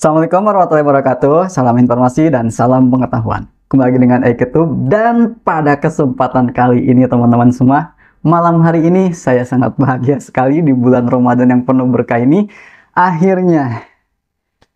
Assalamualaikum warahmatullahi wabarakatuh, salam informasi dan salam pengetahuan. Kembali lagi dengan Eketub dan pada kesempatan kali ini teman-teman semua, malam hari ini saya sangat bahagia sekali di bulan Ramadan yang penuh berkah ini. Akhirnya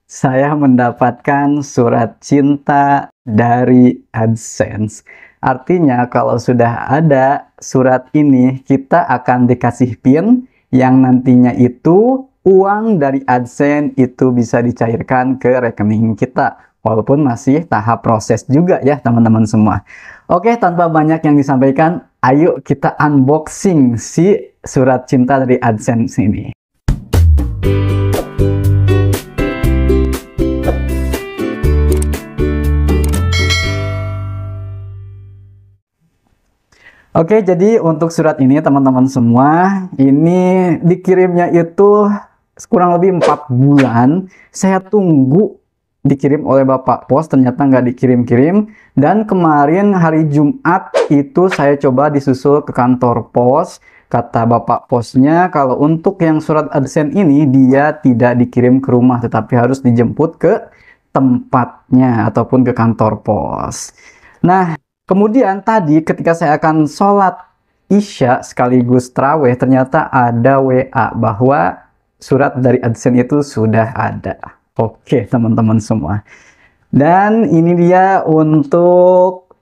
saya mendapatkan surat cinta dari AdSense. Artinya kalau sudah ada surat ini, kita akan dikasih pin yang nantinya itu uang dari AdSense itu bisa dicairkan ke rekening kita. Walaupun masih tahap proses juga ya teman-teman semua. Oke, tanpa banyak yang disampaikan, ayo kita unboxing si surat cinta dari AdSense ini. Oke, jadi untuk surat ini teman-teman semua, ini dikirimnya itu kurang lebih empat bulan saya tunggu dikirim oleh bapak pos ternyata nggak dikirim-kirim dan kemarin hari Jumat itu saya coba disusul ke kantor pos kata bapak posnya kalau untuk yang surat adsen ini dia tidak dikirim ke rumah tetapi harus dijemput ke tempatnya ataupun ke kantor pos nah kemudian tadi ketika saya akan sholat Isya sekaligus traweh ternyata ada WA bahwa surat dari AdSense itu sudah ada. Oke, teman-teman semua. Dan ini dia untuk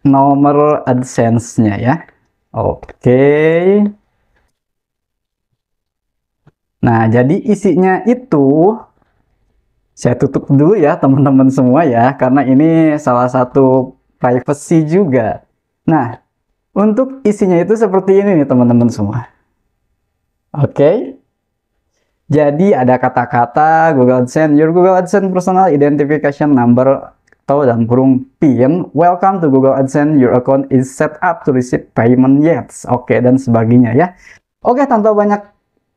nomor AdSense-nya ya. Oke. Nah, jadi isinya itu saya tutup dulu ya teman-teman semua ya karena ini salah satu privacy juga. Nah, untuk isinya itu seperti ini nih teman-teman semua. Oke. Okay. Jadi ada kata-kata Google AdSense, your Google AdSense personal identification number atau dan kurung PIN, welcome to Google AdSense, your account is set up to receive payment yet. Oke, okay, dan sebagainya ya. Oke, okay, tanpa banyak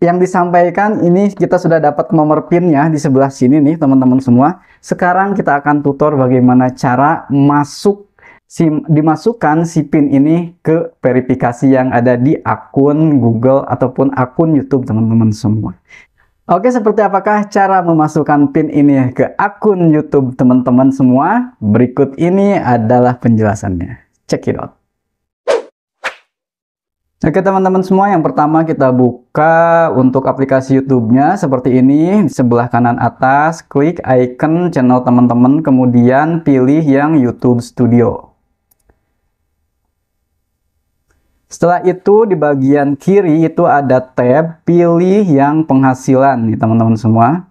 yang disampaikan, ini kita sudah dapat nomor PIN-nya di sebelah sini nih teman-teman semua. Sekarang kita akan tutor bagaimana cara masuk si, dimasukkan si PIN ini ke verifikasi yang ada di akun Google ataupun akun YouTube teman-teman semua. Oke, seperti apakah cara memasukkan PIN ini ke akun YouTube teman-teman semua? Berikut ini adalah penjelasannya. Check it out. Oke teman-teman semua, yang pertama kita buka untuk aplikasi YouTube-nya seperti ini. Sebelah kanan atas, klik icon channel teman-teman, kemudian pilih yang YouTube Studio. Setelah itu di bagian kiri itu ada tab pilih yang penghasilan nih teman-teman semua.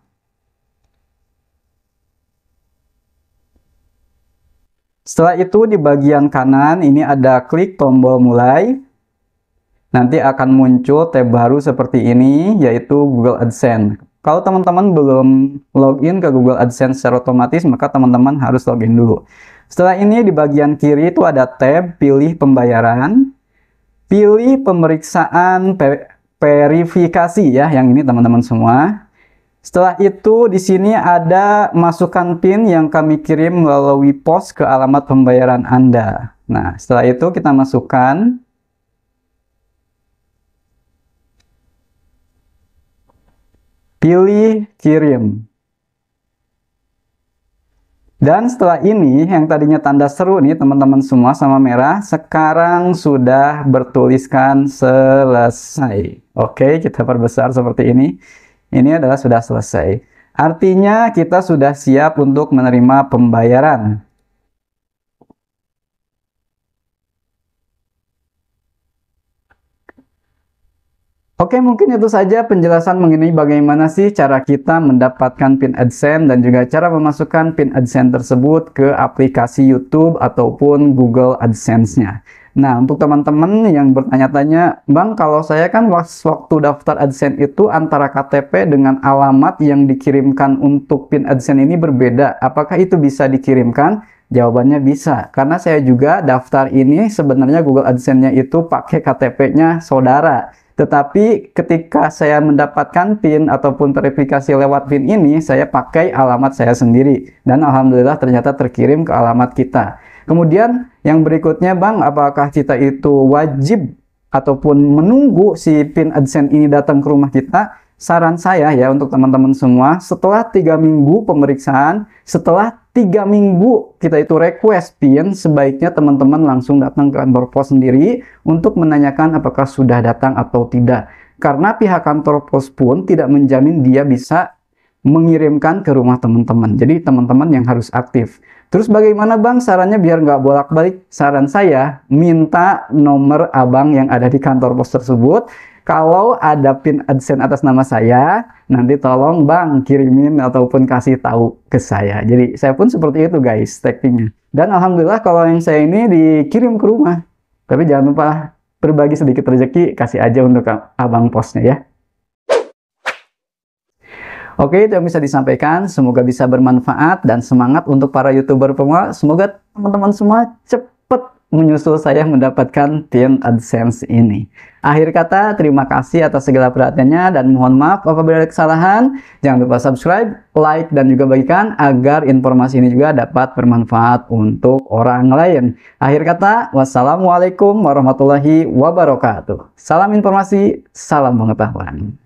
Setelah itu di bagian kanan ini ada klik tombol mulai. Nanti akan muncul tab baru seperti ini yaitu Google AdSense. Kalau teman-teman belum login ke Google AdSense secara otomatis maka teman-teman harus login dulu. Setelah ini di bagian kiri itu ada tab pilih pembayaran. Pilih pemeriksaan per verifikasi ya, yang ini teman-teman semua. Setelah itu di sini ada masukan PIN yang kami kirim melalui pos ke alamat pembayaran Anda. Nah, setelah itu kita masukkan. Pilih kirim. Dan setelah ini, yang tadinya tanda seru nih teman-teman semua sama merah, sekarang sudah bertuliskan selesai. Oke, kita perbesar seperti ini. Ini adalah sudah selesai. Artinya kita sudah siap untuk menerima pembayaran. Oke, mungkin itu saja penjelasan mengenai bagaimana sih cara kita mendapatkan pin AdSense dan juga cara memasukkan pin AdSense tersebut ke aplikasi YouTube ataupun Google AdSense-nya. Nah, untuk teman-teman yang bertanya-tanya, Bang, kalau saya kan waktu daftar AdSense itu antara KTP dengan alamat yang dikirimkan untuk pin AdSense ini berbeda. Apakah itu bisa dikirimkan? Jawabannya bisa, karena saya juga daftar ini sebenarnya Google AdSense-nya itu pakai KTP-nya saudara. Tetapi ketika saya mendapatkan PIN ataupun verifikasi lewat PIN ini, saya pakai alamat saya sendiri. Dan Alhamdulillah ternyata terkirim ke alamat kita. Kemudian yang berikutnya Bang, apakah kita itu wajib ataupun menunggu si PIN AdSense ini datang ke rumah kita? saran saya ya untuk teman-teman semua, setelah tiga minggu pemeriksaan, setelah tiga minggu kita itu request PIN, sebaiknya teman-teman langsung datang ke kantor pos sendiri untuk menanyakan apakah sudah datang atau tidak. Karena pihak kantor pos pun tidak menjamin dia bisa mengirimkan ke rumah teman-teman. Jadi teman-teman yang harus aktif. Terus bagaimana bang sarannya biar nggak bolak-balik? Saran saya minta nomor abang yang ada di kantor pos tersebut kalau ada pin AdSense atas nama saya, nanti tolong Bang kirimin ataupun kasih tahu ke saya. Jadi saya pun seperti itu guys, tactingnya. Dan alhamdulillah kalau yang saya ini dikirim ke rumah. Tapi jangan lupa berbagi sedikit rezeki, kasih aja untuk abang posnya ya. Oke, itu yang bisa disampaikan. Semoga bisa bermanfaat dan semangat untuk para YouTuber pemula. Semoga teman-teman semua cepat menyusul saya mendapatkan tim AdSense ini. Akhir kata, terima kasih atas segala perhatiannya dan mohon maaf apabila ada kesalahan. Jangan lupa subscribe, like, dan juga bagikan agar informasi ini juga dapat bermanfaat untuk orang lain. Akhir kata, wassalamualaikum warahmatullahi wabarakatuh. Salam informasi, salam pengetahuan.